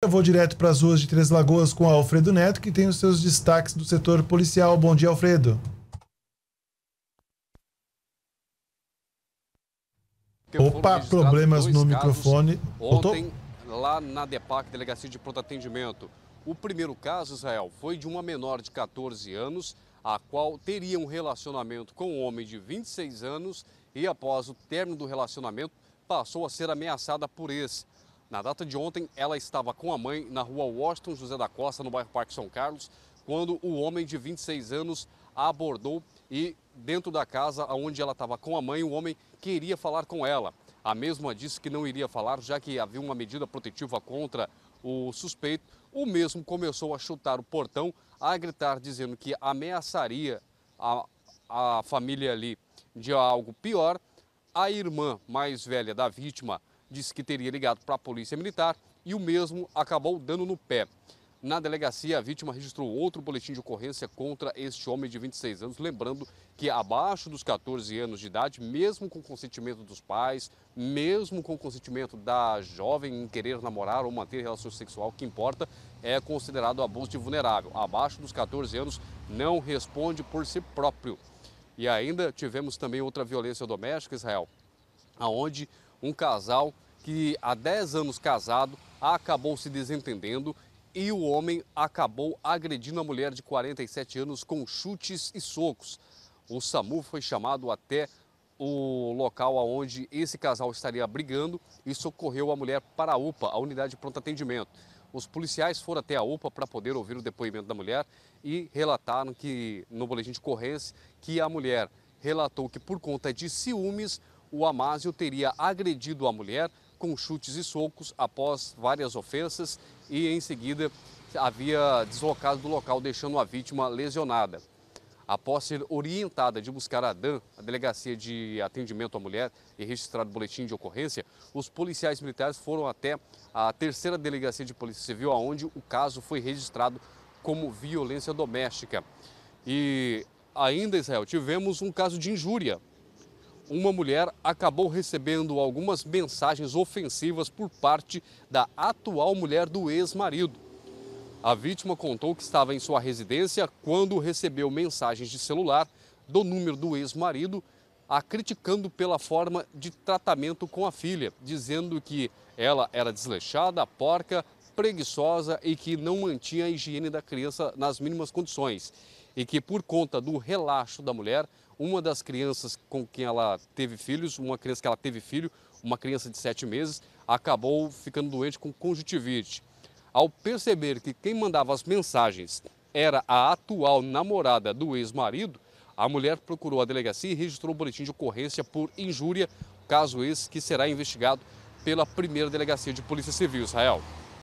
Eu vou direto para as ruas de Três Lagoas com Alfredo Neto, que tem os seus destaques do setor policial. Bom dia, Alfredo. Opa, problemas no microfone. Ontem, Voltou? lá na DEPAC, Delegacia de Pronto Atendimento. O primeiro caso, Israel, foi de uma menor de 14 anos, a qual teria um relacionamento com um homem de 26 anos e, após o término do relacionamento, passou a ser ameaçada por esse. Na data de ontem, ela estava com a mãe na rua Washington José da Costa, no bairro Parque São Carlos, quando o homem de 26 anos a abordou e, dentro da casa onde ela estava com a mãe, o homem queria falar com ela. A mesma disse que não iria falar, já que havia uma medida protetiva contra o suspeito. O mesmo começou a chutar o portão, a gritar, dizendo que ameaçaria a, a família ali de algo pior. A irmã mais velha da vítima disse que teria ligado para a polícia militar e o mesmo acabou dando no pé. Na delegacia, a vítima registrou outro boletim de ocorrência contra este homem de 26 anos, lembrando que abaixo dos 14 anos de idade, mesmo com consentimento dos pais, mesmo com consentimento da jovem em querer namorar ou manter relação sexual, que importa, é considerado abuso de vulnerável. Abaixo dos 14 anos, não responde por si próprio. E ainda tivemos também outra violência doméstica, Israel, aonde um casal que há 10 anos casado acabou se desentendendo e o homem acabou agredindo a mulher de 47 anos com chutes e socos. O SAMU foi chamado até o local onde esse casal estaria brigando e socorreu a mulher para a UPA, a unidade de pronto atendimento. Os policiais foram até a UPA para poder ouvir o depoimento da mulher e relataram que, no boletim de ocorrência, que a mulher relatou que por conta de ciúmes o Amásio teria agredido a mulher com chutes e socos após várias ofensas e, em seguida, havia deslocado do local, deixando a vítima lesionada. Após ser orientada de buscar a DAN, a Delegacia de Atendimento à Mulher, e registrar o boletim de ocorrência, os policiais militares foram até a terceira Delegacia de Polícia Civil, onde o caso foi registrado como violência doméstica. E ainda, Israel, tivemos um caso de injúria uma mulher acabou recebendo algumas mensagens ofensivas por parte da atual mulher do ex-marido. A vítima contou que estava em sua residência quando recebeu mensagens de celular do número do ex-marido, a criticando pela forma de tratamento com a filha, dizendo que ela era desleixada, porca, preguiçosa e que não mantinha a higiene da criança nas mínimas condições e que, por conta do relaxo da mulher, uma das crianças com quem ela teve filhos, uma criança que ela teve filho, uma criança de sete meses, acabou ficando doente com conjuntivite. Ao perceber que quem mandava as mensagens era a atual namorada do ex-marido, a mulher procurou a delegacia e registrou o boletim de ocorrência por injúria, caso esse que será investigado pela primeira delegacia de Polícia Civil, Israel.